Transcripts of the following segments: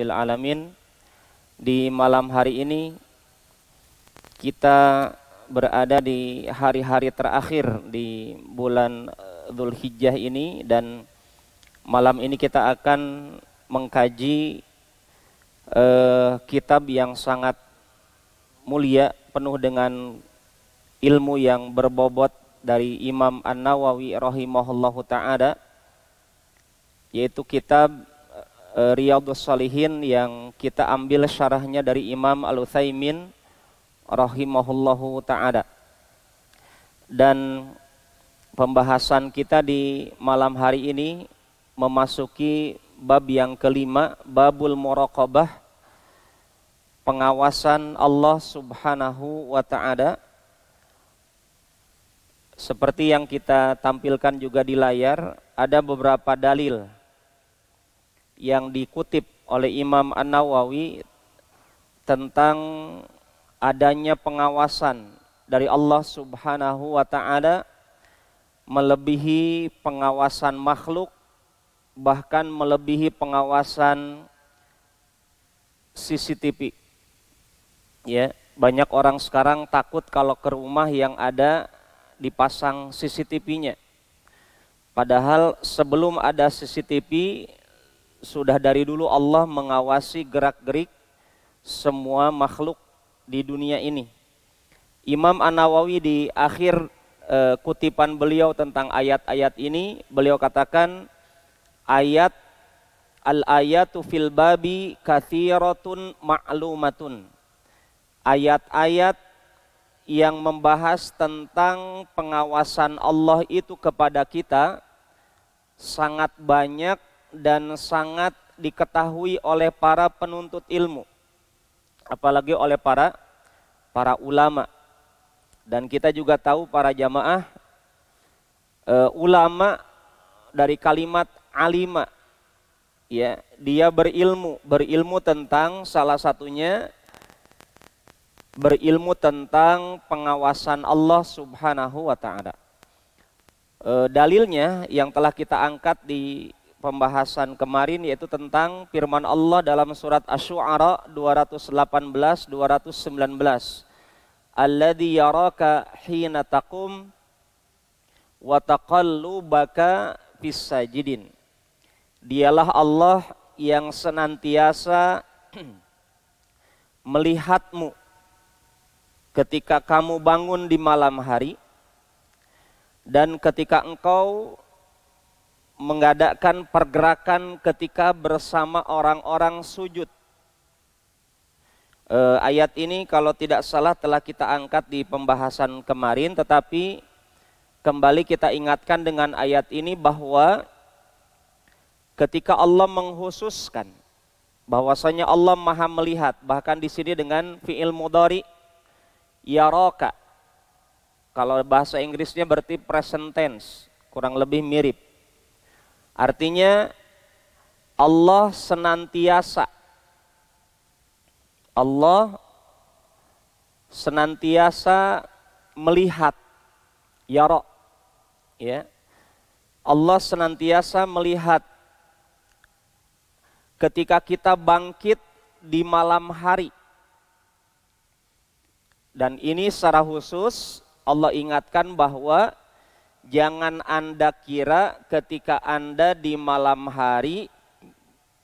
alamin di malam hari ini kita berada di hari-hari terakhir di bulan eh, hijjah ini dan malam ini kita akan mengkaji uh, kitab yang sangat mulia penuh dengan ilmu yang berbobot dari Imam An-Nawawi rahimahullahu taala yaitu kitab uh, Riyadhus Salihin yang kita ambil syarahnya dari Imam Al-Utsaimin rahimahullahu taala. Dan pembahasan kita di malam hari ini memasuki bab yang kelima, babul muraqabah pengawasan Allah Subhanahu wa taala. Seperti yang kita tampilkan juga di layar, ada beberapa dalil yang dikutip oleh Imam An-Nawawi tentang adanya pengawasan dari Allah Subhanahu wa taala melebihi pengawasan makhluk bahkan melebihi pengawasan CCTV. Ya, banyak orang sekarang takut kalau ke rumah yang ada dipasang CCTV-nya. Padahal sebelum ada CCTV sudah dari dulu Allah mengawasi gerak-gerik semua makhluk di dunia ini. Imam An-Nawawi di akhir e, kutipan beliau tentang ayat-ayat ini, beliau katakan ayat al-ayatu fil babi kathiratun ma'lumatun. Ayat-ayat yang membahas tentang pengawasan Allah itu kepada kita sangat banyak dan sangat diketahui oleh para penuntut ilmu apalagi oleh para para ulama dan kita juga tahu para jamaah e, ulama dari kalimat alima ya dia berilmu berilmu tentang salah satunya berilmu tentang pengawasan Allah Subhanahu wa taala e, dalilnya yang telah kita angkat di pembahasan kemarin yaitu tentang firman Allah dalam surat Asy-Syu'ara 218 219. Alladzi yaraka hina taqum wa taqallubaka fis sajidin. Dialah Allah yang senantiasa melihatmu ketika kamu bangun di malam hari dan ketika engkau mengadakan pergerakan ketika bersama orang-orang sujud. E, ayat ini kalau tidak salah telah kita angkat di pembahasan kemarin tetapi kembali kita ingatkan dengan ayat ini bahwa ketika Allah menghususkan bahwasanya Allah Maha melihat bahkan di sini dengan fiil mudhari yaraka kalau bahasa Inggrisnya berarti present tense kurang lebih mirip Artinya Allah senantiasa Allah senantiasa melihat yara ya Allah senantiasa melihat ketika kita bangkit di malam hari dan ini secara khusus Allah ingatkan bahwa Jangan Anda kira ketika Anda di malam hari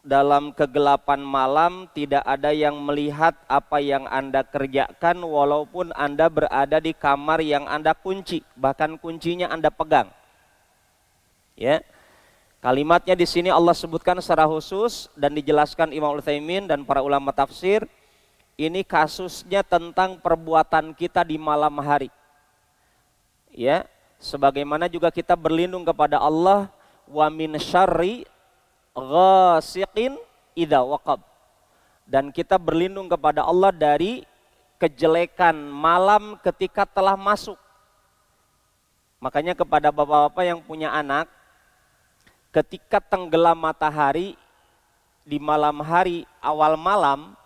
dalam kegelapan malam tidak ada yang melihat apa yang Anda kerjakan walaupun Anda berada di kamar yang Anda kunci, bahkan kuncinya Anda pegang. Ya. Kalimatnya di sini Allah sebutkan secara khusus dan dijelaskan Imam Al Utsaimin dan para ulama tafsir ini kasusnya tentang perbuatan kita di malam hari. Ya, sebagaimana juga kita berlindung kepada Allah wa min syarri ghasiqin idza waqab dan kita berlindung kepada Allah dari kejelekan malam ketika telah masuk makanya kepada bapak-bapak yang punya anak ketika tenggelam matahari di malam hari awal malam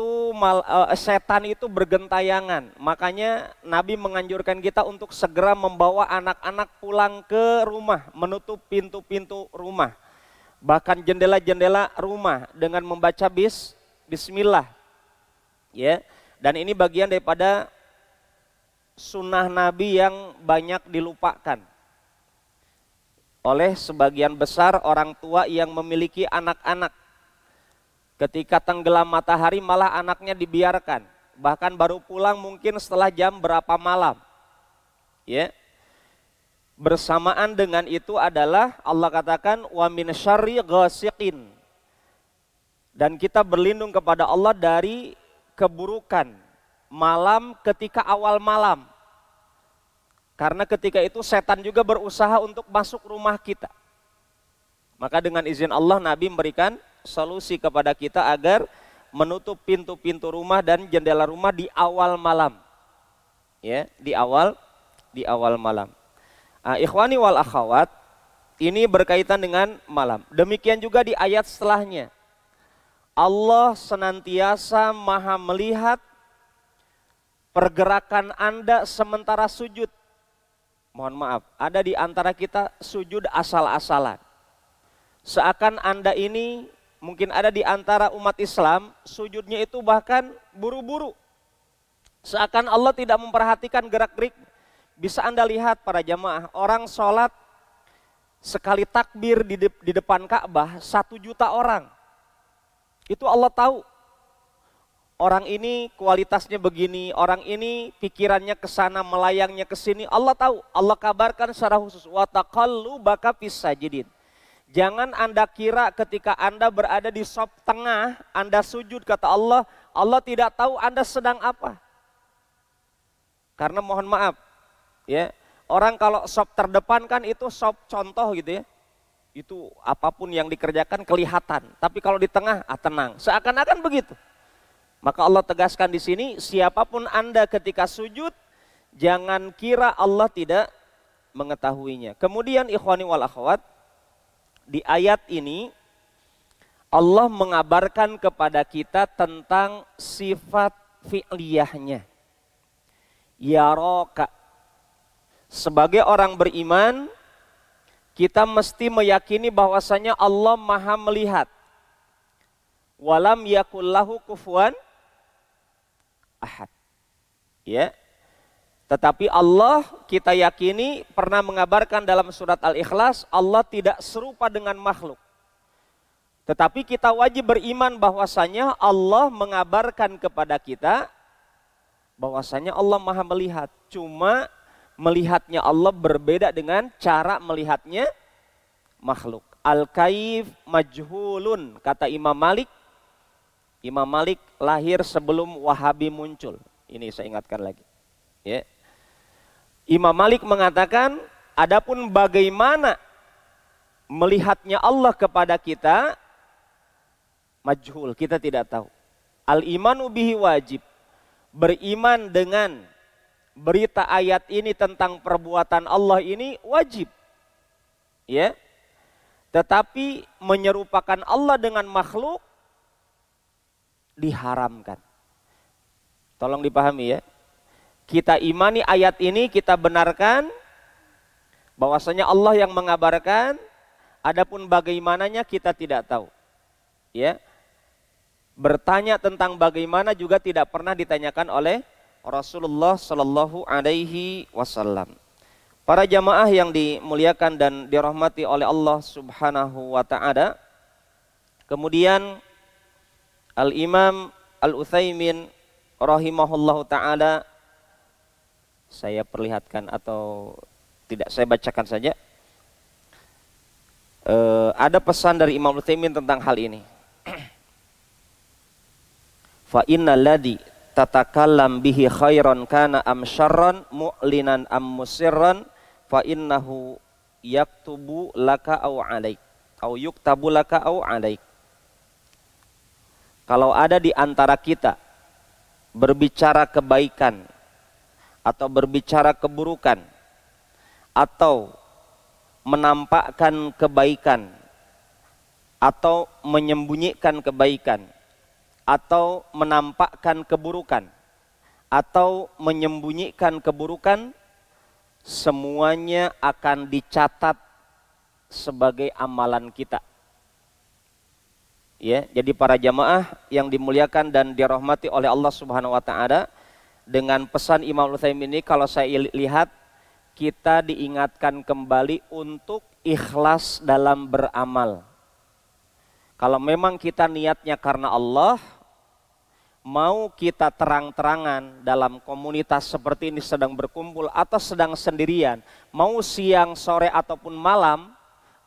itu mal, uh, setan itu bergentayangan. Makanya Nabi menganjurkan kita untuk segera membawa anak-anak pulang ke rumah, menutup pintu-pintu rumah. Bahkan jendela-jendela rumah dengan membaca bis bismillah. Ya. Dan ini bagian daripada sunnah Nabi yang banyak dilupakan oleh sebagian besar orang tua yang memiliki anak-anak Ketika tenggelam matahari malah anaknya dibiarkan. Bahkan baru pulang mungkin setelah jam berapa malam. Ya. Bersamaan dengan itu adalah Allah katakan wa min syarri ghasiqin. Dan kita berlindung kepada Allah dari keburukan malam ketika awal malam. Karena ketika itu setan juga berusaha untuk masuk rumah kita. Maka dengan izin Allah Nabi memberikan solusi kepada kita agar menutup pintu-pintu rumah dan jendela rumah di awal malam. Ya, di awal di awal malam. Nah, ikhwani wal akhawat, ini berkaitan dengan malam. Demikian juga di ayat setelahnya. Allah senantiasa maha melihat pergerakan Anda sementara sujud. Mohon maaf, ada di antara kita sujud asal-asalan. Seakan Anda ini mungkin ada di antara umat Islam sujudnya itu bahkan buru-buru. Seakan Allah tidak memperhatikan gerak-gerik. Bisa Anda lihat para jamaah, orang sholat sekali takbir di, de di depan Ka'bah satu juta orang. Itu Allah tahu. Orang ini kualitasnya begini, orang ini pikirannya ke sana, melayangnya ke sini. Allah tahu, Allah kabarkan secara khusus. Wa baka fis sajidin Jangan Anda kira ketika Anda berada di sop tengah, Anda sujud kata Allah, Allah tidak tahu Anda sedang apa. Karena mohon maaf, ya orang kalau sop terdepan kan itu sop contoh gitu ya. Itu apapun yang dikerjakan kelihatan. Tapi kalau di tengah, ah tenang. Seakan-akan begitu. Maka Allah tegaskan di sini, siapapun Anda ketika sujud, jangan kira Allah tidak mengetahuinya. Kemudian ikhwani wal akhwat, di ayat ini Allah mengabarkan kepada kita tentang sifat fi'liyahnya. Ya roka. Sebagai orang beriman, kita mesti meyakini bahwasanya Allah maha melihat. Walam yakullahu kufuan ahad. Ya, tetapi Allah kita yakini pernah mengabarkan dalam surat Al-Ikhlas Allah tidak serupa dengan makhluk. Tetapi kita wajib beriman bahwasanya Allah mengabarkan kepada kita bahwasanya Allah Maha melihat. Cuma melihatnya Allah berbeda dengan cara melihatnya makhluk. Al-kaif majhulun kata Imam Malik. Imam Malik lahir sebelum Wahabi muncul. Ini saya ingatkan lagi. Yeah Imam Malik mengatakan, adapun bagaimana melihatnya Allah kepada kita, majhul, kita tidak tahu. al iman ubihi wajib. Beriman dengan berita ayat ini tentang perbuatan Allah ini wajib. Ya. Tetapi menyerupakan Allah dengan makhluk diharamkan. Tolong dipahami ya. Kita imani ayat ini, kita benarkan bahwasanya Allah yang mengabarkan, adapun bagaimananya kita tidak tahu. Ya. Bertanya tentang bagaimana juga tidak pernah ditanyakan oleh Rasulullah Shallallahu alaihi wasallam. Para jamaah yang dimuliakan dan dirahmati oleh Allah Subhanahu wa taala. Kemudian Al-Imam Al-Utsaimin rahimahullahu taala saya perlihatkan atau tidak saya bacakan saja. E, ada pesan dari Imam Utsaimin tentang hal ini. Fa ladi ladzi tatakallam bihi khairan kana am syarran mu'linan am musirran fa innahu yaktubu laka au alaik au yuktabu laka au alaik kalau ada di antara kita berbicara kebaikan atau berbicara keburukan atau menampakkan kebaikan atau menyembunyikan kebaikan atau menampakkan keburukan atau menyembunyikan keburukan semuanya akan dicatat sebagai amalan kita. Ya, jadi para jamaah yang dimuliakan dan dirahmati oleh Allah Subhanahu wa taala, dengan pesan Imam Utsaimin ini kalau saya lihat kita diingatkan kembali untuk ikhlas dalam beramal. Kalau memang kita niatnya karena Allah, mau kita terang-terangan dalam komunitas seperti ini sedang berkumpul atau sedang sendirian, mau siang, sore ataupun malam,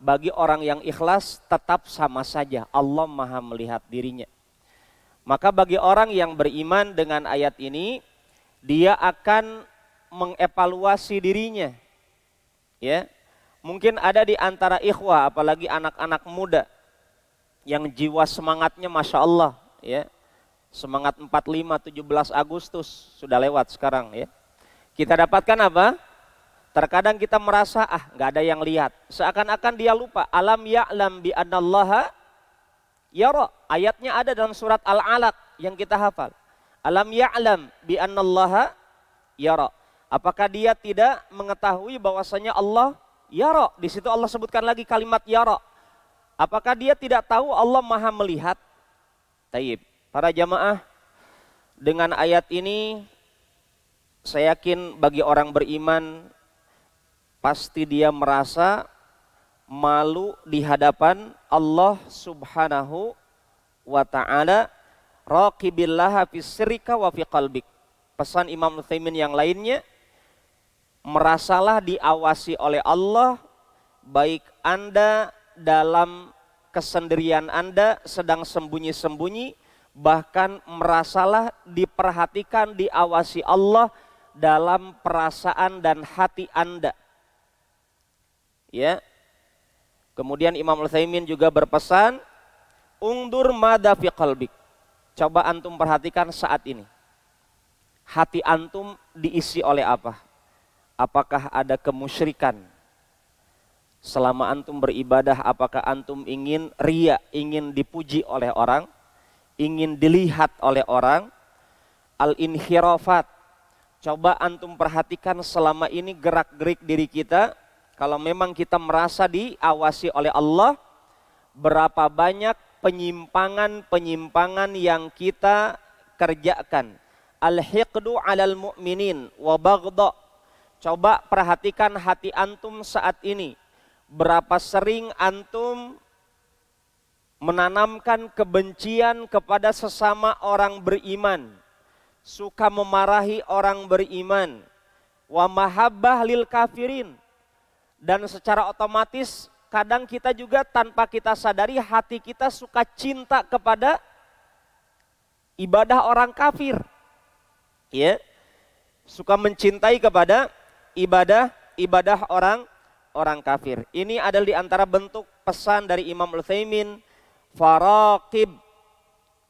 bagi orang yang ikhlas tetap sama saja Allah Maha melihat dirinya. Maka bagi orang yang beriman dengan ayat ini, dia akan mengevaluasi dirinya. Ya. Mungkin ada di antara ikhwah apalagi anak-anak muda yang jiwa semangatnya Masya Allah ya. Semangat 45 17 Agustus sudah lewat sekarang ya. Kita dapatkan apa? Terkadang kita merasa ah nggak ada yang lihat. Seakan-akan dia lupa. Alam ya'lam bi ya roh. Ayatnya ada dalam surat Al-Alaq yang kita hafal. Alam ya'lam bi annallaha yara. Apakah dia tidak mengetahui bahwasanya Allah yara? Di situ Allah sebutkan lagi kalimat yara. Apakah dia tidak tahu Allah Maha melihat? Taib. Para jamaah, dengan ayat ini saya yakin bagi orang beriman pasti dia merasa malu di hadapan Allah Subhanahu wa taala raqibillaha fi sirrika wa fi qalbik. Pesan Imam Utsaimin yang lainnya merasalah diawasi oleh Allah baik Anda dalam kesendirian Anda sedang sembunyi-sembunyi bahkan merasalah diperhatikan diawasi Allah dalam perasaan dan hati Anda. Ya. Kemudian Imam Al-Utsaimin juga berpesan, "Ungdur mada fi qalbik." Coba antum perhatikan saat ini. Hati antum diisi oleh apa? Apakah ada kemusyrikan? Selama antum beribadah, apakah antum ingin ria, ingin dipuji oleh orang, ingin dilihat oleh orang? Al-inhirafat. Coba antum perhatikan selama ini gerak-gerik diri kita, kalau memang kita merasa diawasi oleh Allah, berapa banyak penyimpangan-penyimpangan yang kita kerjakan. Al-hiqdu 'alal mu'minin wa Coba perhatikan hati antum saat ini. Berapa sering antum menanamkan kebencian kepada sesama orang beriman, suka memarahi orang beriman, wa mahabbah lil kafirin dan secara otomatis kadang kita juga tanpa kita sadari hati kita suka cinta kepada ibadah orang kafir. Ya. Suka mencintai kepada ibadah ibadah orang orang kafir. Ini adalah di antara bentuk pesan dari Imam Utsaimin faraqib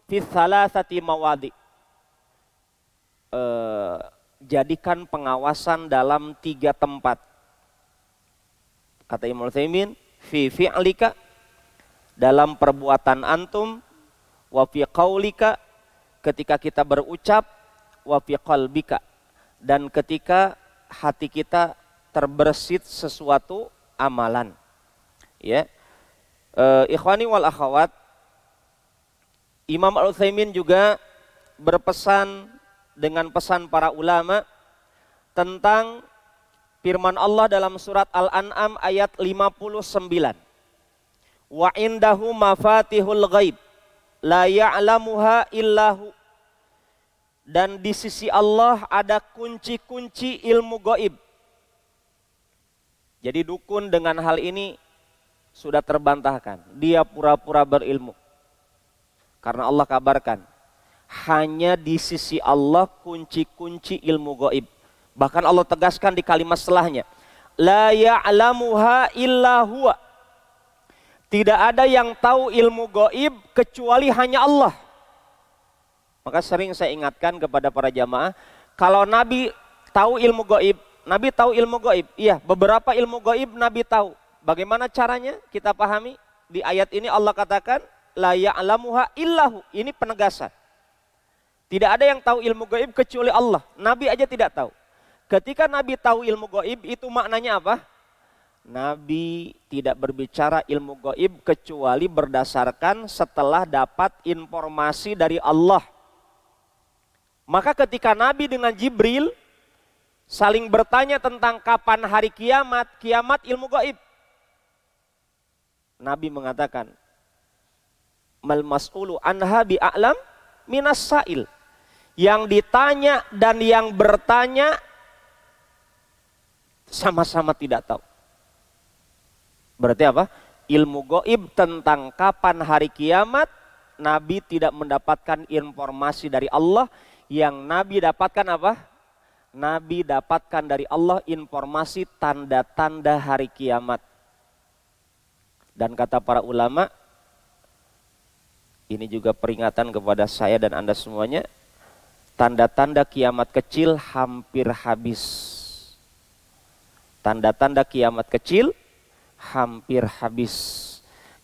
fi thalathati mawadi. E, jadikan pengawasan dalam tiga tempat. Kata Imam Utsaimin, fi fi'lika dalam perbuatan antum wa fi qaulika ketika kita berucap wa fi qalbika dan ketika hati kita terbersit sesuatu amalan ya e, ikhwani wal akhawat Imam Al-Utsaimin juga berpesan dengan pesan para ulama tentang Firman Allah dalam surat Al-An'am ayat 59. Wa indahu mafatihul ghaib la ya'lamuha illahu dan di sisi Allah ada kunci-kunci ilmu goib. Jadi dukun dengan hal ini sudah terbantahkan. Dia pura-pura berilmu. Karena Allah kabarkan, hanya di sisi Allah kunci-kunci ilmu gaib. Bahkan Allah tegaskan di kalimat setelahnya, la ya'lamuha illa huwa. Tidak ada yang tahu ilmu goib kecuali hanya Allah. Maka sering saya ingatkan kepada para jamaah, kalau Nabi tahu ilmu goib, Nabi tahu ilmu goib. Iya, beberapa ilmu goib Nabi tahu. Bagaimana caranya kita pahami? Di ayat ini Allah katakan, la ya'lamuha illahu. Ini penegasan. Tidak ada yang tahu ilmu goib kecuali Allah. Nabi aja tidak tahu ketika Nabi tahu ilmu goib itu maknanya apa? Nabi tidak berbicara ilmu goib kecuali berdasarkan setelah dapat informasi dari Allah. Maka ketika Nabi dengan Jibril saling bertanya tentang kapan hari kiamat, kiamat ilmu goib. Nabi mengatakan, Mal mas'ulu anha bi'a'lam minas sa'il. Yang ditanya dan yang bertanya sama-sama tidak tahu. Berarti apa? Ilmu goib tentang kapan hari kiamat, Nabi tidak mendapatkan informasi dari Allah. Yang Nabi dapatkan apa? Nabi dapatkan dari Allah informasi tanda-tanda hari kiamat. Dan kata para ulama, ini juga peringatan kepada saya dan Anda semuanya, tanda-tanda kiamat kecil hampir habis Tanda-tanda kiamat kecil hampir habis.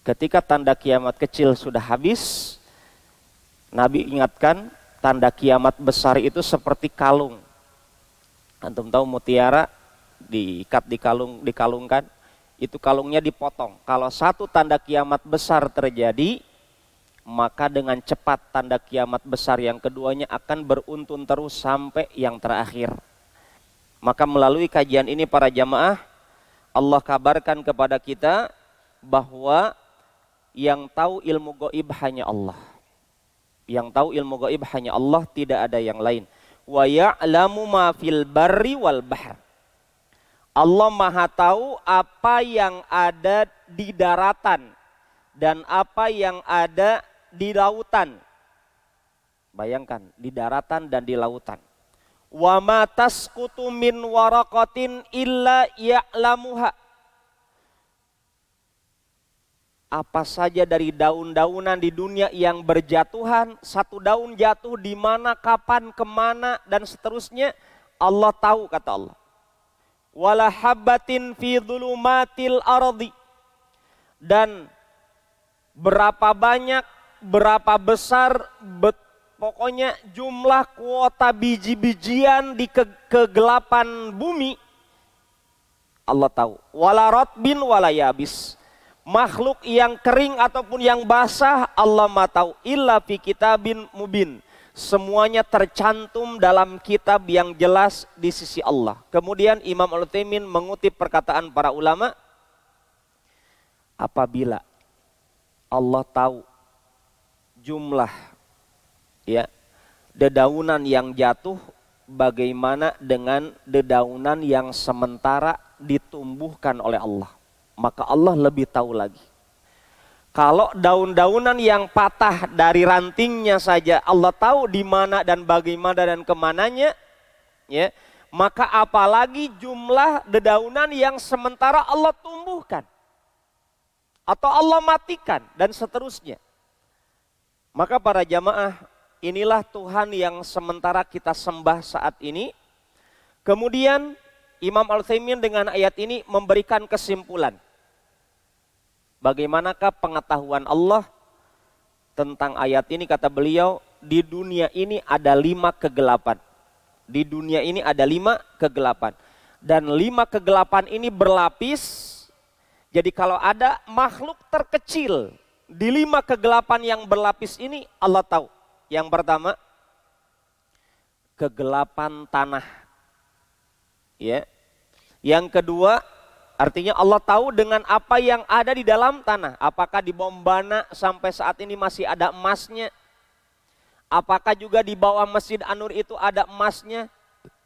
Ketika tanda kiamat kecil sudah habis, Nabi ingatkan tanda kiamat besar itu seperti kalung. Antum tahu mutiara diikat di kalung dikalungkan, itu kalungnya dipotong. Kalau satu tanda kiamat besar terjadi, maka dengan cepat tanda kiamat besar yang keduanya akan beruntun terus sampai yang terakhir. Maka melalui kajian ini para jamaah Allah kabarkan kepada kita bahwa yang tahu ilmu goib hanya Allah. Yang tahu ilmu goib hanya Allah, tidak ada yang lain. Wa ya'lamu ma fil barri wal bahr. Allah Maha tahu apa yang ada di daratan dan apa yang ada di lautan. Bayangkan, di daratan dan di lautan. Wa ma taskutu min waraqatin illa ya'lamuha. Apa saja dari daun-daunan di dunia yang berjatuhan, satu daun jatuh di mana, kapan, kemana, dan seterusnya, Allah tahu kata Allah. Wala habbatin fi dhulumatil ardi. Dan berapa banyak, berapa besar, betul Pokoknya jumlah kuota biji-bijian di ke kegelapan bumi Allah tahu. Wala rotbin wala yabis. Makhluk yang kering ataupun yang basah Allah ma tahu. Illa fi kitabin mubin. Semuanya tercantum dalam kitab yang jelas di sisi Allah. Kemudian Imam Al-Taimin mengutip perkataan para ulama. Apabila Allah tahu jumlah ya dedaunan yang jatuh bagaimana dengan dedaunan yang sementara ditumbuhkan oleh Allah maka Allah lebih tahu lagi kalau daun-daunan yang patah dari rantingnya saja Allah tahu di mana dan bagaimana dan kemananya ya maka apalagi jumlah dedaunan yang sementara Allah tumbuhkan atau Allah matikan dan seterusnya maka para jamaah inilah Tuhan yang sementara kita sembah saat ini. Kemudian Imam Al-Thaymin dengan ayat ini memberikan kesimpulan. Bagaimanakah pengetahuan Allah tentang ayat ini kata beliau di dunia ini ada lima kegelapan. Di dunia ini ada lima kegelapan. Dan lima kegelapan ini berlapis. Jadi kalau ada makhluk terkecil di lima kegelapan yang berlapis ini Allah tahu yang pertama, kegelapan tanah. Ya. Yang kedua, artinya Allah tahu dengan apa yang ada di dalam tanah. Apakah di Bombana sampai saat ini masih ada emasnya? Apakah juga di bawah Masjid An Nur itu ada emasnya?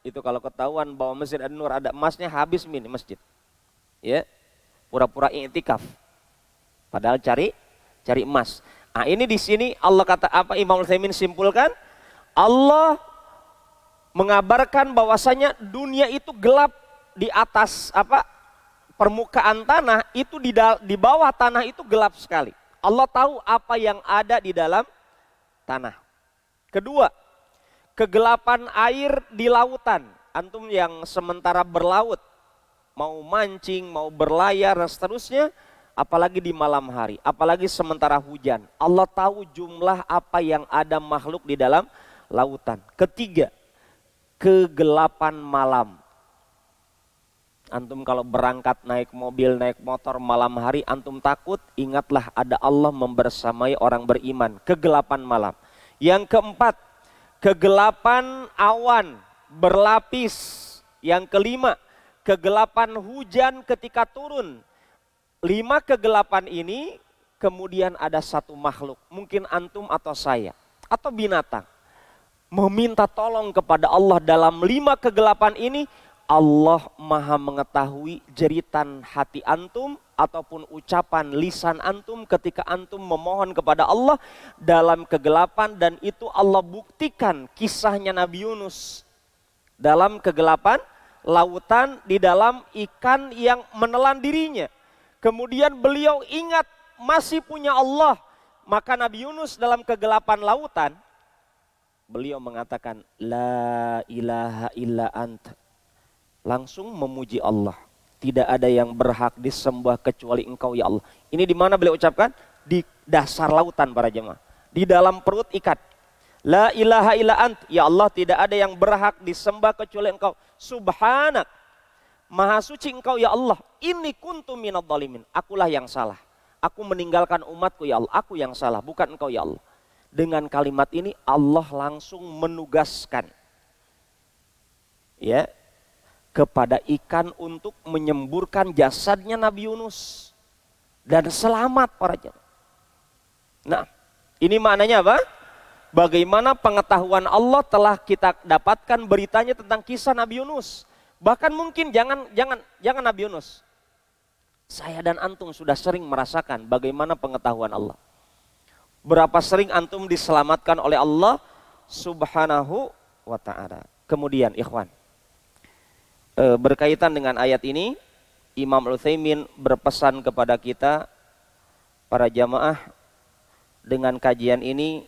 Itu kalau ketahuan bahwa Masjid An Nur ada emasnya habis mini masjid. Ya. Pura-pura i'tikaf. Padahal cari cari emas. Nah, ini di sini Allah kata apa Imam Utsaimin simpulkan? Allah mengabarkan bahwasanya dunia itu gelap di atas apa permukaan tanah itu di, di bawah tanah itu gelap sekali. Allah tahu apa yang ada di dalam tanah. Kedua, kegelapan air di lautan. Antum yang sementara berlaut, mau mancing, mau berlayar dan seterusnya, apalagi di malam hari, apalagi sementara hujan. Allah tahu jumlah apa yang ada makhluk di dalam lautan. Ketiga, kegelapan malam. Antum kalau berangkat naik mobil, naik motor malam hari, antum takut, ingatlah ada Allah membersamai orang beriman. Kegelapan malam. Yang keempat, kegelapan awan berlapis. Yang kelima, kegelapan hujan ketika turun lima kegelapan ini kemudian ada satu makhluk, mungkin antum atau saya, atau binatang. Meminta tolong kepada Allah dalam lima kegelapan ini, Allah maha mengetahui jeritan hati antum ataupun ucapan lisan antum ketika antum memohon kepada Allah dalam kegelapan dan itu Allah buktikan kisahnya Nabi Yunus dalam kegelapan lautan di dalam ikan yang menelan dirinya Kemudian beliau ingat masih punya Allah. Maka Nabi Yunus dalam kegelapan lautan, beliau mengatakan, La ilaha illa anta. Langsung memuji Allah. Tidak ada yang berhak disembah kecuali engkau ya Allah. Ini di mana beliau ucapkan? Di dasar lautan para jemaah. Di dalam perut ikat. La ilaha illa ant. Ya Allah tidak ada yang berhak disembah kecuali engkau. Subhanak Maha suci engkau ya Allah. Ini kuntu minad dalimin. Akulah yang salah. Aku meninggalkan umatku ya Allah. Aku yang salah, bukan engkau ya Allah. Dengan kalimat ini Allah langsung menugaskan ya kepada ikan untuk menyemburkan jasadnya Nabi Yunus dan selamat para jemaah. Nah, ini maknanya apa? Bagaimana pengetahuan Allah telah kita dapatkan beritanya tentang kisah Nabi Yunus Bahkan mungkin jangan jangan jangan Nabi Yunus. Saya dan antum sudah sering merasakan bagaimana pengetahuan Allah. Berapa sering antum diselamatkan oleh Allah Subhanahu wa taala. Kemudian ikhwan, e, berkaitan dengan ayat ini Imam al Utsaimin berpesan kepada kita para jamaah dengan kajian ini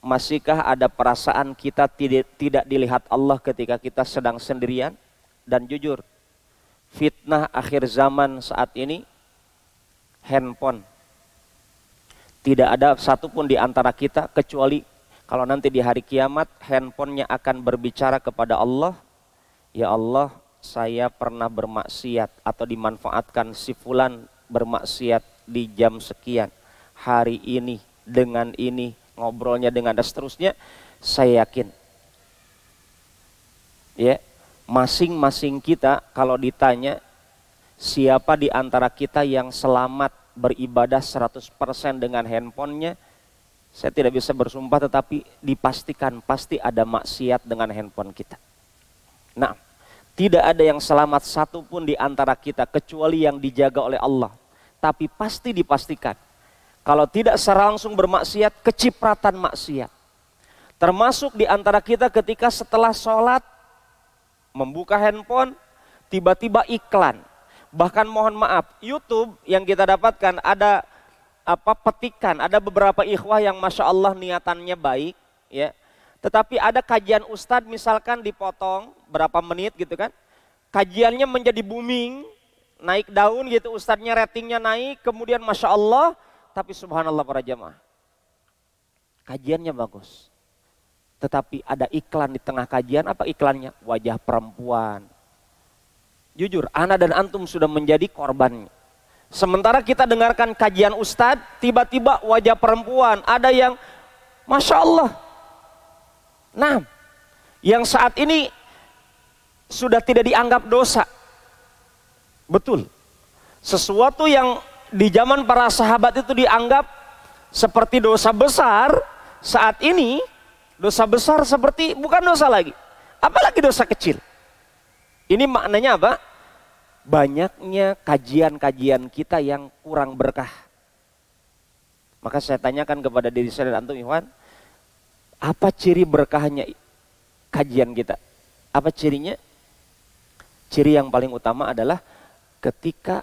masihkah ada perasaan kita tidak dilihat Allah ketika kita sedang sendirian? dan jujur. Fitnah akhir zaman saat ini handphone. Tidak ada satupun di antara kita kecuali kalau nanti di hari kiamat handphonenya akan berbicara kepada Allah. Ya Allah, saya pernah bermaksiat atau dimanfaatkan si fulan bermaksiat di jam sekian. Hari ini dengan ini ngobrolnya dengan dan seterusnya saya yakin ya masing-masing kita kalau ditanya siapa di antara kita yang selamat beribadah 100% dengan handphonenya, saya tidak bisa bersumpah tetapi dipastikan pasti ada maksiat dengan handphone kita. Nah, tidak ada yang selamat satu pun di antara kita kecuali yang dijaga oleh Allah. Tapi pasti dipastikan kalau tidak secara langsung bermaksiat, kecipratan maksiat. Termasuk di antara kita ketika setelah sholat membuka handphone, tiba-tiba iklan. Bahkan mohon maaf, YouTube yang kita dapatkan ada apa petikan, ada beberapa ikhwah yang masya Allah niatannya baik, ya. Tetapi ada kajian ustadz misalkan dipotong berapa menit gitu kan, kajiannya menjadi booming, naik daun gitu, ustadznya ratingnya naik, kemudian masya Allah, tapi subhanallah para jamaah, kajiannya bagus, tetapi ada iklan di tengah kajian, apa iklannya? Wajah perempuan. Jujur, Ana dan Antum sudah menjadi korbannya. Sementara kita dengarkan kajian Ustadz, tiba-tiba wajah perempuan, ada yang Masya Allah. Nah, yang saat ini sudah tidak dianggap dosa. Betul. Sesuatu yang di zaman para sahabat itu dianggap seperti dosa besar, saat ini Dosa besar seperti bukan dosa lagi. Apalagi dosa kecil. Ini maknanya apa? Banyaknya kajian-kajian kita yang kurang berkah. Maka saya tanyakan kepada diri saya dan antum Iwan, apa ciri berkahnya kajian kita? Apa cirinya? Ciri yang paling utama adalah ketika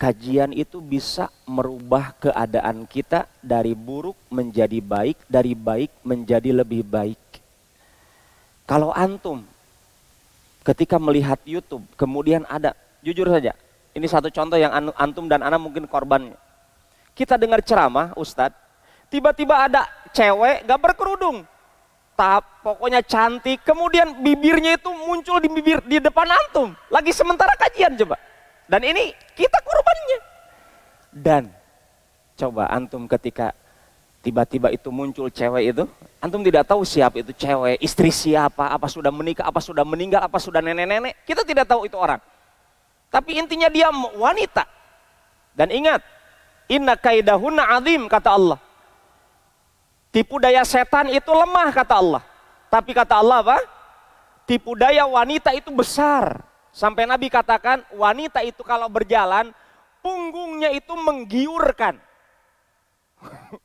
kajian itu bisa merubah keadaan kita dari buruk menjadi baik, dari baik menjadi lebih baik. Kalau antum ketika melihat YouTube, kemudian ada, jujur saja, ini satu contoh yang anu, antum dan anak mungkin korbannya. Kita dengar ceramah Ustadz, tiba-tiba ada cewek gak berkerudung, tap, pokoknya cantik, kemudian bibirnya itu muncul di bibir di depan antum, lagi sementara kajian coba dan ini kita korbannya. Dan coba antum ketika tiba-tiba itu muncul cewek itu, antum tidak tahu siapa itu cewek, istri siapa, apa sudah menikah, apa sudah meninggal, apa sudah nenek-nenek, kita tidak tahu itu orang. Tapi intinya dia wanita. Dan ingat, inna kaidahuna azim kata Allah. Tipu daya setan itu lemah kata Allah. Tapi kata Allah apa? Tipu daya wanita itu besar. Sampai Nabi katakan wanita itu kalau berjalan punggungnya itu menggiurkan.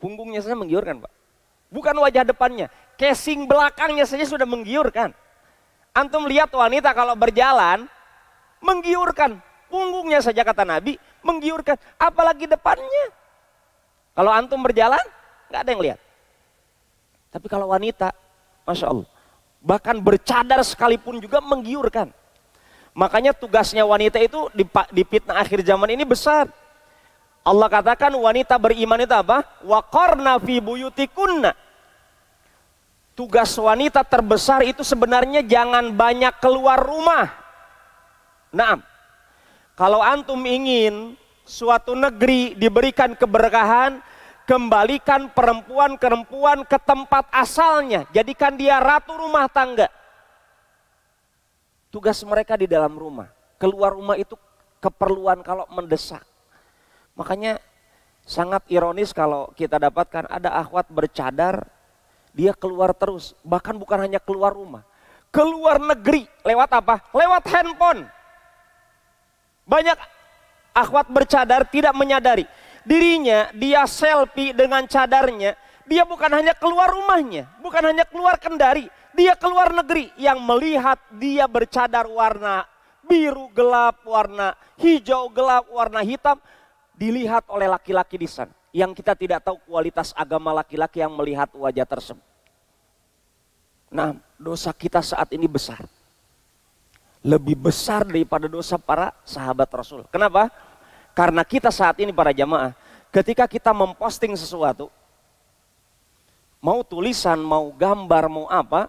punggungnya saja menggiurkan Pak. Bukan wajah depannya, casing belakangnya saja sudah menggiurkan. Antum lihat wanita kalau berjalan menggiurkan. Punggungnya saja kata Nabi menggiurkan, apalagi depannya. Kalau antum berjalan nggak ada yang lihat. Tapi kalau wanita, Masya Allah bahkan bercadar sekalipun juga menggiurkan. Makanya tugasnya wanita itu di fitnah akhir zaman ini besar. Allah katakan wanita beriman itu apa? Waqarna fi buyutikunna. Tugas wanita terbesar itu sebenarnya jangan banyak keluar rumah. Naam. Kalau antum ingin suatu negeri diberikan keberkahan, kembalikan perempuan-perempuan ke tempat asalnya, jadikan dia ratu rumah tangga. Tugas mereka di dalam rumah, keluar rumah itu keperluan kalau mendesak. Makanya sangat ironis kalau kita dapatkan ada akhwat bercadar, dia keluar terus, bahkan bukan hanya keluar rumah, keluar negeri lewat apa? Lewat handphone. Banyak akhwat bercadar tidak menyadari dirinya, dia selfie dengan cadarnya, dia bukan hanya keluar rumahnya, bukan hanya keluar kendari, dia keluar negeri yang melihat dia bercadar warna biru gelap, warna hijau gelap, warna hitam dilihat oleh laki-laki di sana. Yang kita tidak tahu kualitas agama laki-laki yang melihat wajah tersebut. Nah, dosa kita saat ini besar. Lebih besar daripada dosa para sahabat Rasul. Kenapa? Karena kita saat ini para jamaah, ketika kita memposting sesuatu, mau tulisan, mau gambar, mau apa,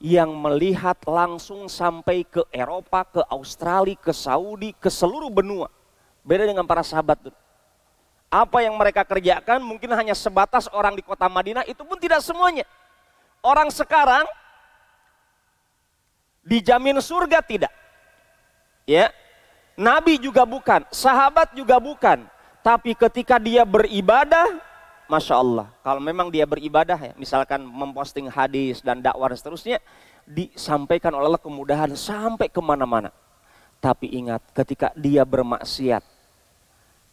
yang melihat langsung sampai ke Eropa, ke Australia, ke Saudi, ke seluruh benua. Beda dengan para sahabat Apa yang mereka kerjakan mungkin hanya sebatas orang di kota Madinah, itu pun tidak semuanya. Orang sekarang dijamin surga tidak. Ya, nabi juga bukan, sahabat juga bukan. Tapi ketika dia beribadah, masya Allah. Kalau memang dia beribadah ya, misalkan memposting hadis dan dakwah dan seterusnya, disampaikan oleh Allah kemudahan sampai kemana-mana. Tapi ingat, ketika dia bermaksiat,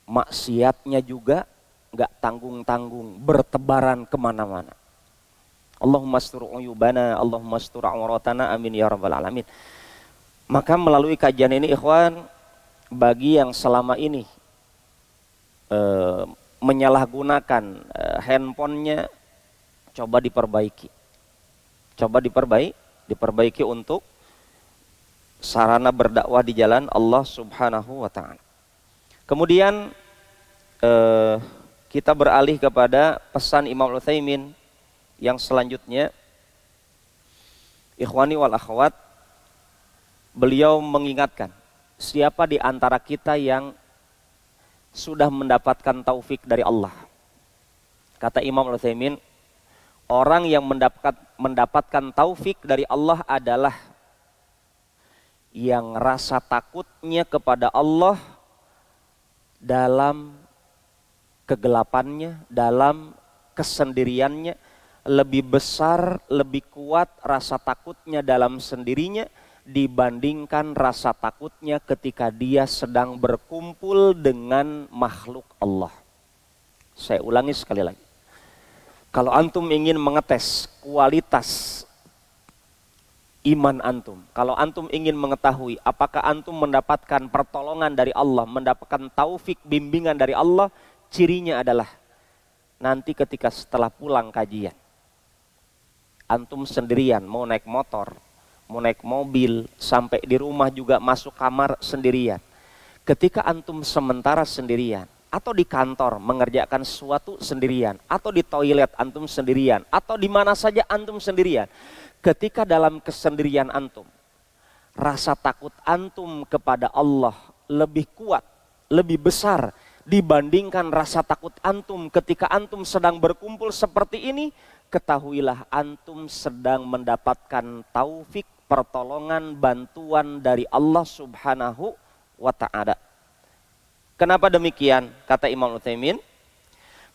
maksiatnya juga nggak tanggung-tanggung, bertebaran kemana-mana. Allahumma astur uyubana, Allahumma astur amin ya rabbal alamin. Maka melalui kajian ini ikhwan, bagi yang selama ini e, menyalahgunakan e, handphonenya coba diperbaiki coba diperbaiki diperbaiki untuk sarana berdakwah di jalan Allah Subhanahu wa taala. Kemudian eh, kita beralih kepada pesan Imam Utsaimin yang selanjutnya Ikhwani wal akhwat beliau mengingatkan siapa di antara kita yang sudah mendapatkan taufik dari Allah. Kata Imam al Thaemin, orang yang mendapat, mendapatkan taufik dari Allah adalah yang rasa takutnya kepada Allah dalam kegelapannya, dalam kesendiriannya lebih besar, lebih kuat rasa takutnya dalam sendirinya dibandingkan rasa takutnya ketika dia sedang berkumpul dengan makhluk Allah. Saya ulangi sekali lagi. Kalau antum ingin mengetes kualitas iman antum, kalau antum ingin mengetahui apakah antum mendapatkan pertolongan dari Allah, mendapatkan taufik bimbingan dari Allah, cirinya adalah nanti ketika setelah pulang kajian antum sendirian mau naik motor mau naik mobil, sampai di rumah juga masuk kamar sendirian. Ketika antum sementara sendirian, atau di kantor mengerjakan sesuatu sendirian, atau di toilet antum sendirian, atau di mana saja antum sendirian. Ketika dalam kesendirian antum, rasa takut antum kepada Allah lebih kuat, lebih besar dibandingkan rasa takut antum ketika antum sedang berkumpul seperti ini, ketahuilah antum sedang mendapatkan taufik pertolongan bantuan dari Allah Subhanahu wa taala. Kenapa demikian? Kata Imam Utsaimin,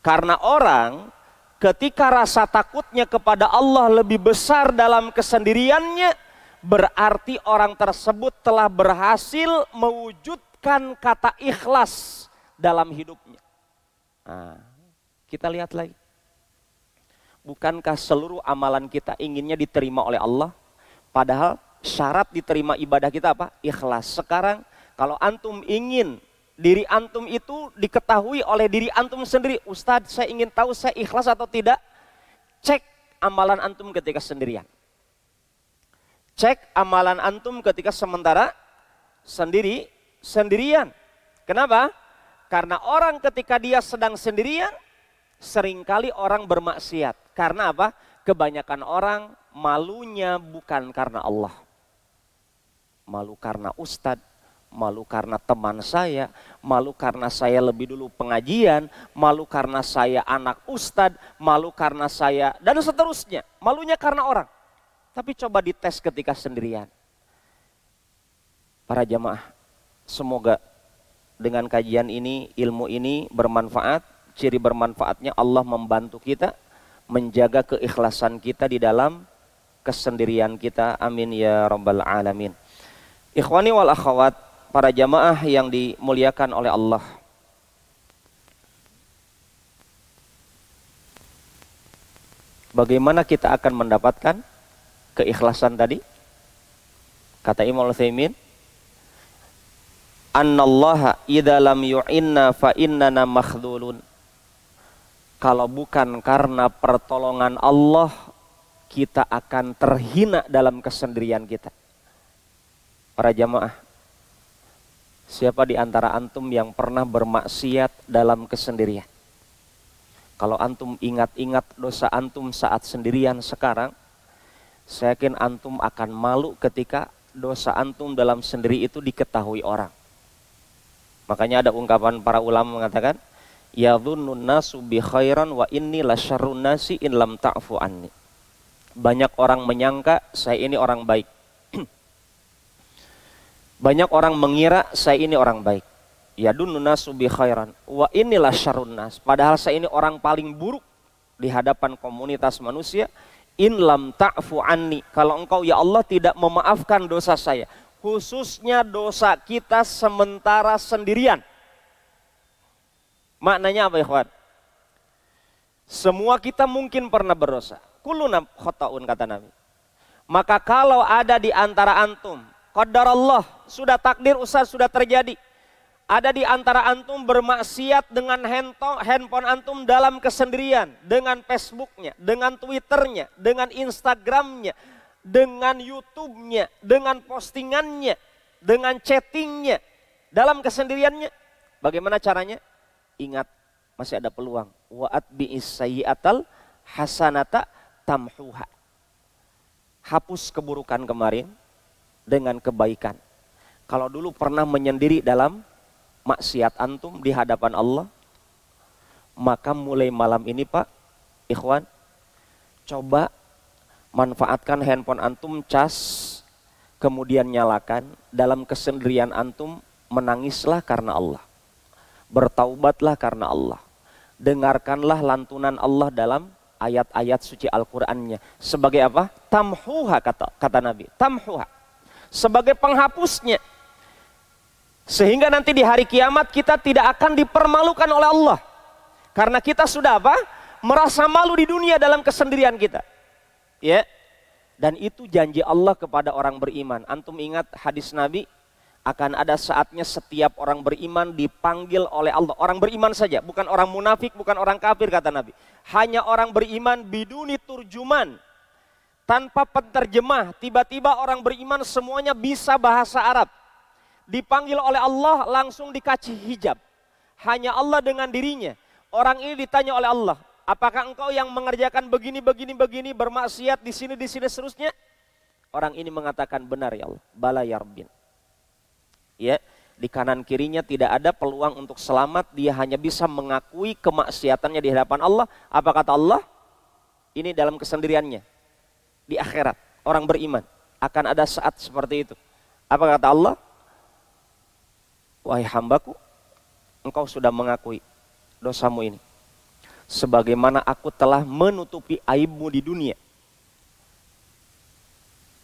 karena orang ketika rasa takutnya kepada Allah lebih besar dalam kesendiriannya, berarti orang tersebut telah berhasil mewujudkan kata ikhlas dalam hidupnya. Nah, kita lihat lagi. Bukankah seluruh amalan kita inginnya diterima oleh Allah? Padahal syarat diterima ibadah kita apa? Ikhlas. Sekarang kalau antum ingin diri antum itu diketahui oleh diri antum sendiri, Ustadz saya ingin tahu saya ikhlas atau tidak, cek amalan antum ketika sendirian. Cek amalan antum ketika sementara sendiri, sendirian. Kenapa? Karena orang ketika dia sedang sendirian, seringkali orang bermaksiat. Karena apa? kebanyakan orang malunya bukan karena Allah. Malu karena ustadz, malu karena teman saya, malu karena saya lebih dulu pengajian, malu karena saya anak ustadz, malu karena saya, dan seterusnya. Malunya karena orang. Tapi coba dites ketika sendirian. Para jamaah, semoga dengan kajian ini, ilmu ini bermanfaat. Ciri bermanfaatnya Allah membantu kita menjaga keikhlasan kita di dalam kesendirian kita. Amin ya rabbal alamin. Ikhwani wal akhwat, para jamaah yang dimuliakan oleh Allah. Bagaimana kita akan mendapatkan keikhlasan tadi? Kata Imam Al-Thaymin, Annallaha idha lam yu'inna fa innana makhdulun kalau bukan karena pertolongan Allah, kita akan terhina dalam kesendirian kita. Para jamaah, siapa di antara antum yang pernah bermaksiat dalam kesendirian? Kalau antum ingat-ingat dosa antum saat sendirian sekarang, saya yakin antum akan malu ketika dosa antum dalam sendiri itu diketahui orang. Makanya ada ungkapan para ulama mengatakan, yadhunnun nasu bi khairan wa inni lasyarrun nasi in lam ta'fu anni. Banyak orang menyangka saya ini orang baik. Banyak orang mengira saya ini orang baik. ya nasu bi khairan wa inni lasyarrun nas. Padahal saya ini orang paling buruk di hadapan komunitas manusia. In lam ta'fu anni. Kalau engkau ya Allah tidak memaafkan dosa saya. Khususnya dosa kita sementara sendirian Maknanya apa ikhwan? Semua kita mungkin pernah berdosa. Kuluna khotaun kata Nabi. Maka kalau ada di antara antum, qadar Allah, sudah takdir usah sudah terjadi. Ada di antara antum bermaksiat dengan handphone antum dalam kesendirian, dengan Facebooknya, dengan Twitternya, dengan Instagramnya, dengan YouTube-nya, dengan postingannya, dengan chattingnya, dalam kesendiriannya. Bagaimana caranya? ingat masih ada peluang. Waat bi sayyi'atal hasanata tamhuha. Hapus keburukan kemarin dengan kebaikan. Kalau dulu pernah menyendiri dalam maksiat antum di hadapan Allah, maka mulai malam ini Pak, ikhwan, coba manfaatkan handphone antum cas, kemudian nyalakan, dalam kesendirian antum menangislah karena Allah bertaubatlah karena Allah. Dengarkanlah lantunan Allah dalam ayat-ayat suci Al-Qur'annya. Sebagai apa? Tamhuha kata kata Nabi. Tamhuha. Sebagai penghapusnya. Sehingga nanti di hari kiamat kita tidak akan dipermalukan oleh Allah. Karena kita sudah apa? Merasa malu di dunia dalam kesendirian kita. Ya. Dan itu janji Allah kepada orang beriman. Antum ingat hadis Nabi akan ada saatnya setiap orang beriman dipanggil oleh Allah. Orang beriman saja, bukan orang munafik, bukan orang kafir kata Nabi. Hanya orang beriman biduni turjuman. Tanpa penterjemah, tiba-tiba orang beriman semuanya bisa bahasa Arab. Dipanggil oleh Allah langsung dikaci hijab. Hanya Allah dengan dirinya. Orang ini ditanya oleh Allah, apakah engkau yang mengerjakan begini, begini, begini, bermaksiat di sini, di sini, seterusnya? Orang ini mengatakan benar ya Allah, bala yarbin ya di kanan kirinya tidak ada peluang untuk selamat dia hanya bisa mengakui kemaksiatannya di hadapan Allah apa kata Allah ini dalam kesendiriannya di akhirat orang beriman akan ada saat seperti itu apa kata Allah wahai hambaku engkau sudah mengakui dosamu ini sebagaimana aku telah menutupi aibmu di dunia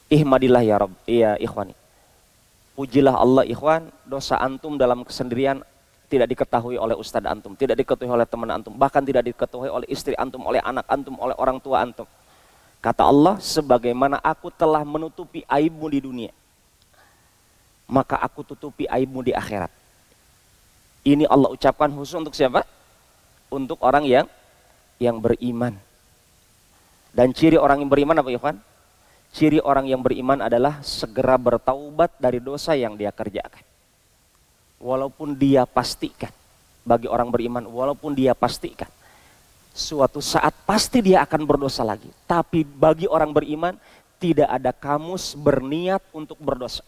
ihmadillah ya Rob, iya ikhwani Pujilah Allah ikhwan, dosa antum dalam kesendirian tidak diketahui oleh ustadz antum, tidak diketahui oleh teman antum, bahkan tidak diketahui oleh istri antum, oleh anak antum, oleh orang tua antum. Kata Allah, sebagaimana aku telah menutupi aibmu di dunia, maka aku tutupi aibmu di akhirat. Ini Allah ucapkan khusus untuk siapa? Untuk orang yang yang beriman. Dan ciri orang yang beriman apa Ikhwan? ciri orang yang beriman adalah segera bertaubat dari dosa yang dia kerjakan. Walaupun dia pastikan, bagi orang beriman, walaupun dia pastikan, suatu saat pasti dia akan berdosa lagi. Tapi bagi orang beriman, tidak ada kamus berniat untuk berdosa.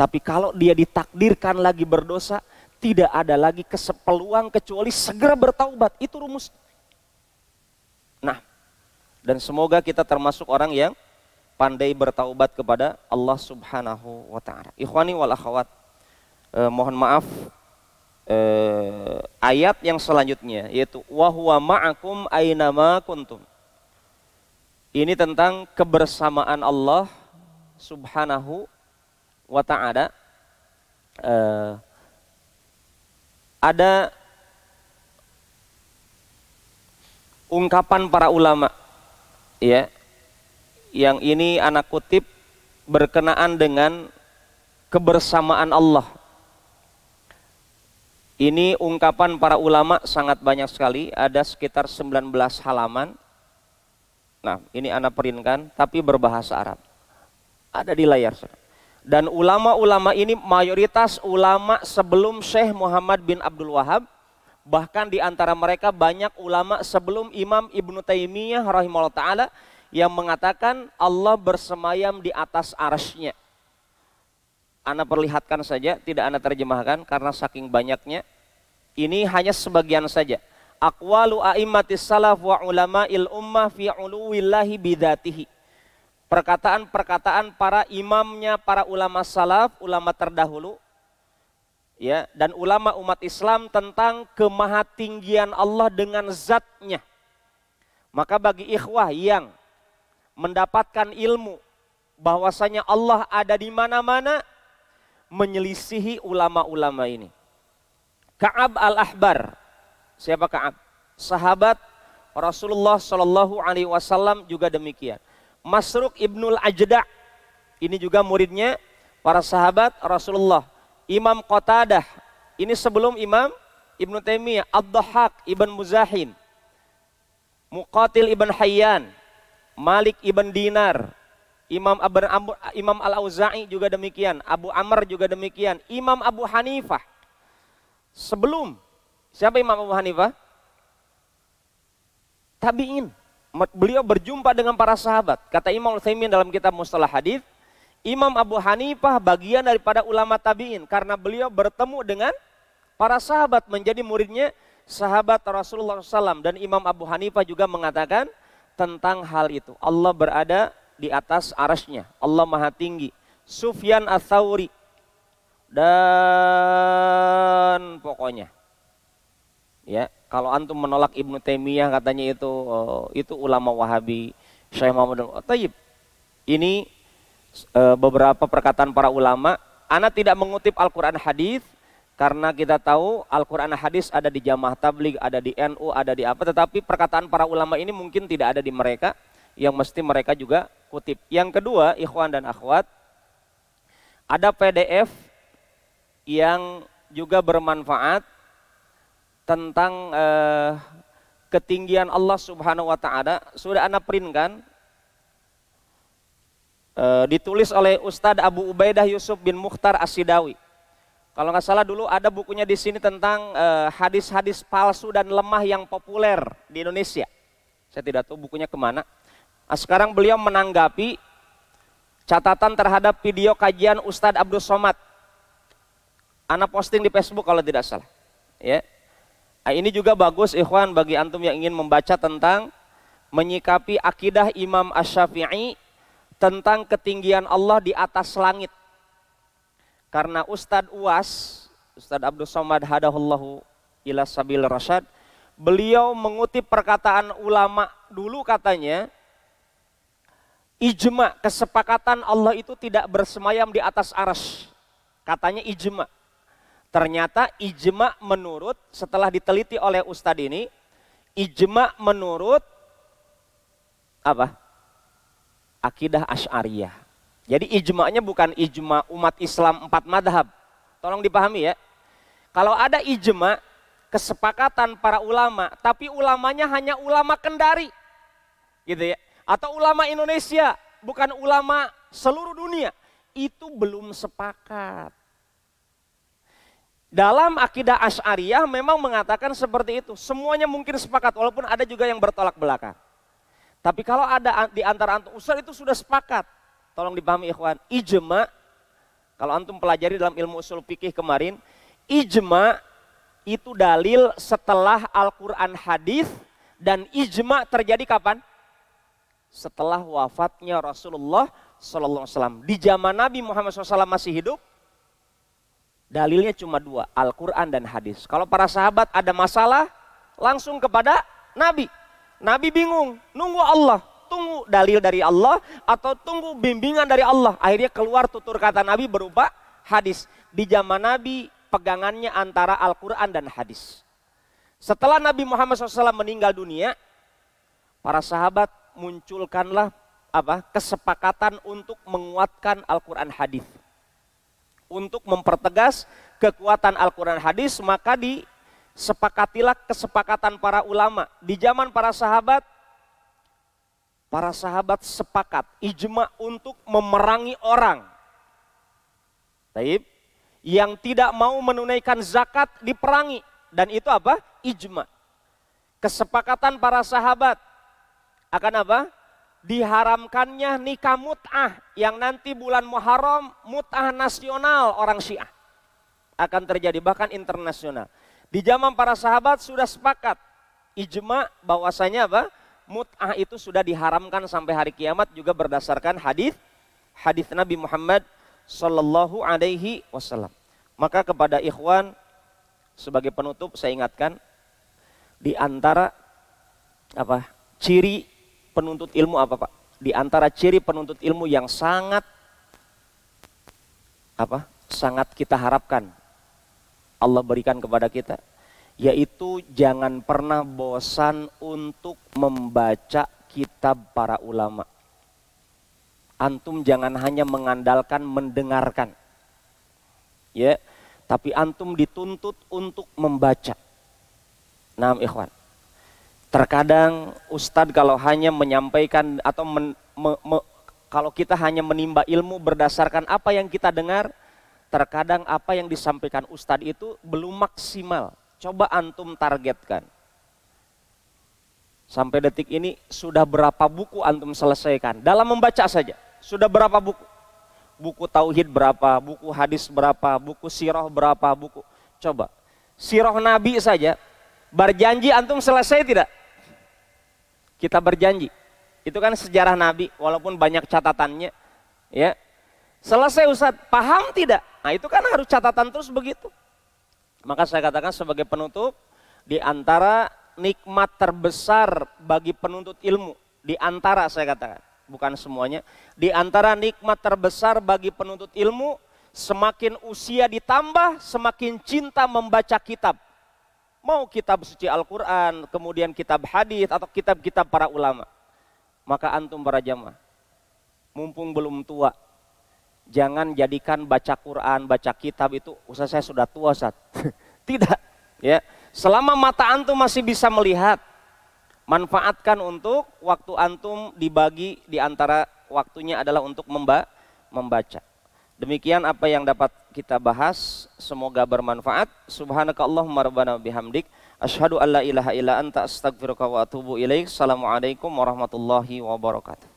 Tapi kalau dia ditakdirkan lagi berdosa, tidak ada lagi kesepeluang kecuali segera bertaubat. Itu rumus. Nah, dan semoga kita termasuk orang yang pandai bertaubat kepada Allah Subhanahu wa taala. Ikhwani wal akhwat, eh, mohon maaf eh, ayat yang selanjutnya yaitu wa huwa ma'akum ainama kuntum. Ini tentang kebersamaan Allah Subhanahu wa taala. Eh, ada ungkapan para ulama ya yang ini anak kutip berkenaan dengan kebersamaan Allah. Ini ungkapan para ulama sangat banyak sekali, ada sekitar 19 halaman. Nah, ini anak perinkan tapi berbahasa Arab. Ada di layar. Dan ulama-ulama ini mayoritas ulama sebelum Syekh Muhammad bin Abdul Wahab bahkan di antara mereka banyak ulama sebelum Imam Ibnu Taimiyah rahimahullah taala yang mengatakan Allah bersemayam di atas arsy-Nya. Anda perlihatkan saja, tidak Anda terjemahkan karena saking banyaknya. Ini hanya sebagian saja. Aqwalu a'immatis salaf wa ulama'il ummah fi uluwillahi bidatihi. Perkataan-perkataan para imamnya, para ulama salaf, ulama terdahulu, ya dan ulama umat Islam tentang kemahatinggian Allah dengan zatnya. Maka bagi ikhwah yang mendapatkan ilmu bahwasanya Allah ada di mana-mana menyelisihi ulama-ulama ini. Ka'ab al-Ahbar. Siapa Ka'ab? Sahabat Rasulullah Shallallahu alaihi wasallam juga demikian. Masruk Ibnul Ajda. Ini juga muridnya para sahabat Rasulullah. Imam Qatadah. Ini sebelum Imam Ibnu Taimiyah, Abdul Haq Ibn Muzahim, Muqatil Ibn Hayyan, Malik ibn Dinar, Imam Imam Al-Auza'i juga demikian, Abu Amr juga demikian, Imam Abu Hanifah. Sebelum siapa Imam Abu Hanifah? Tabi'in. Beliau berjumpa dengan para sahabat. Kata Imam al Al-Thaymin dalam kitab Mustalah Hadis, Imam Abu Hanifah bagian daripada ulama tabi'in karena beliau bertemu dengan para sahabat menjadi muridnya sahabat Rasulullah SAW dan Imam Abu Hanifah juga mengatakan tentang hal itu. Allah berada di atas arasnya. Allah maha tinggi. Sufyan al-Thawri. dan pokoknya ya kalau antum menolak Ibnu Taimiyah katanya itu oh, itu ulama Wahabi Syekh Muhammad oh, Taib ini eh, beberapa perkataan para ulama Ana tidak mengutip Al-Quran hadis karena kita tahu Al-Quran hadis ada di jamaah tabligh, ada di NU, ada di apa. Tetapi perkataan para ulama ini mungkin tidak ada di mereka. Yang mesti mereka juga kutip. Yang kedua, ikhwan dan akhwat. Ada PDF yang juga bermanfaat tentang eh, ketinggian Allah Subhanahu wa taala sudah Anda print kan eh, ditulis oleh Ustadz Abu Ubaidah Yusuf bin Mukhtar Asidawi kalau nggak salah dulu ada bukunya di sini tentang eh, hadis-hadis eh, palsu dan lemah yang populer di Indonesia. Saya tidak tahu bukunya kemana. Nah, sekarang beliau menanggapi catatan terhadap video kajian Ustadz Abdul Somad. Anak posting di Facebook kalau tidak salah. Ya. Nah, ini juga bagus ikhwan bagi antum yang ingin membaca tentang menyikapi akidah Imam ash syafii tentang ketinggian Allah di atas langit karena Ustadz Uas, Ustadz Abdul Somad hadahullahu ila sabil rasyad, beliau mengutip perkataan ulama dulu katanya, ijma kesepakatan Allah itu tidak bersemayam di atas aras. Katanya ijma. Ternyata ijma menurut setelah diteliti oleh Ustadz ini, ijma menurut apa? Akidah Asy'ariyah. Jadi ijma'nya bukan ijma umat Islam empat madhab. Tolong dipahami ya. Kalau ada ijma, kesepakatan para ulama, tapi ulamanya hanya ulama kendari. Gitu ya. Atau ulama Indonesia, bukan ulama seluruh dunia. Itu belum sepakat. Dalam akidah Asy'ariyah memang mengatakan seperti itu. Semuanya mungkin sepakat walaupun ada juga yang bertolak belakang. Tapi kalau ada di antara antum usul itu sudah sepakat tolong dipahami ikhwan, ijma kalau antum pelajari dalam ilmu usul fikih kemarin, ijma itu dalil setelah Al-Qur'an hadis dan ijma terjadi kapan? Setelah wafatnya Rasulullah sallallahu alaihi wasallam. Di zaman Nabi Muhammad SAW masih hidup, dalilnya cuma dua, Al-Qur'an dan hadis. Kalau para sahabat ada masalah, langsung kepada Nabi. Nabi bingung, nunggu Allah tunggu dalil dari Allah atau tunggu bimbingan dari Allah. Akhirnya keluar tutur kata Nabi berupa hadis. Di zaman Nabi pegangannya antara Al-Quran dan hadis. Setelah Nabi Muhammad SAW meninggal dunia, para sahabat munculkanlah apa kesepakatan untuk menguatkan Al-Quran hadis. Untuk mempertegas kekuatan Al-Quran hadis, maka disepakatilah kesepakatan para ulama. Di zaman para sahabat, Para sahabat sepakat, ijma untuk memerangi orang. Taib, yang tidak mau menunaikan zakat diperangi. Dan itu apa? Ijma. Kesepakatan para sahabat akan apa? Diharamkannya nikah mut'ah yang nanti bulan Muharram mut'ah nasional orang Syiah akan terjadi bahkan internasional. Di zaman para sahabat sudah sepakat ijma bahwasanya apa? mut'ah itu sudah diharamkan sampai hari kiamat juga berdasarkan hadis hadis Nabi Muhammad sallallahu alaihi wasallam. Maka kepada ikhwan sebagai penutup saya ingatkan di antara apa? ciri penuntut ilmu apa Pak? Di antara ciri penuntut ilmu yang sangat apa? sangat kita harapkan Allah berikan kepada kita yaitu jangan pernah bosan untuk membaca kitab para ulama. Antum jangan hanya mengandalkan mendengarkan. Ya, tapi antum dituntut untuk membaca. Naam ikhwan. Terkadang ustadz kalau hanya menyampaikan atau men, me, me, kalau kita hanya menimba ilmu berdasarkan apa yang kita dengar, terkadang apa yang disampaikan ustadz itu belum maksimal Coba antum targetkan. Sampai detik ini sudah berapa buku antum selesaikan? Dalam membaca saja, sudah berapa buku? Buku tauhid berapa, buku hadis berapa, buku sirah berapa, buku coba. Sirah Nabi saja berjanji antum selesai tidak? Kita berjanji. Itu kan sejarah Nabi walaupun banyak catatannya ya. Selesai Ustaz, paham tidak? Nah, itu kan harus catatan terus begitu. Maka saya katakan sebagai penutup, di antara nikmat terbesar bagi penuntut ilmu, di antara saya katakan, bukan semuanya, di antara nikmat terbesar bagi penuntut ilmu, semakin usia ditambah, semakin cinta membaca kitab. Mau kitab suci Al-Quran, kemudian kitab hadis atau kitab-kitab para ulama. Maka antum para jamaah, mumpung belum tua, jangan jadikan baca Quran, baca kitab itu usah saya sudah tua saat. Tidak, ya. Selama mata antum masih bisa melihat, manfaatkan untuk waktu antum dibagi di antara waktunya adalah untuk memba membaca. Demikian apa yang dapat kita bahas, semoga bermanfaat. Subhanaka Allahumma rabbana bihamdik asyhadu an la ilaha illa anta astaghfiruka wa atubu ilaik. Assalamualaikum warahmatullahi wabarakatuh.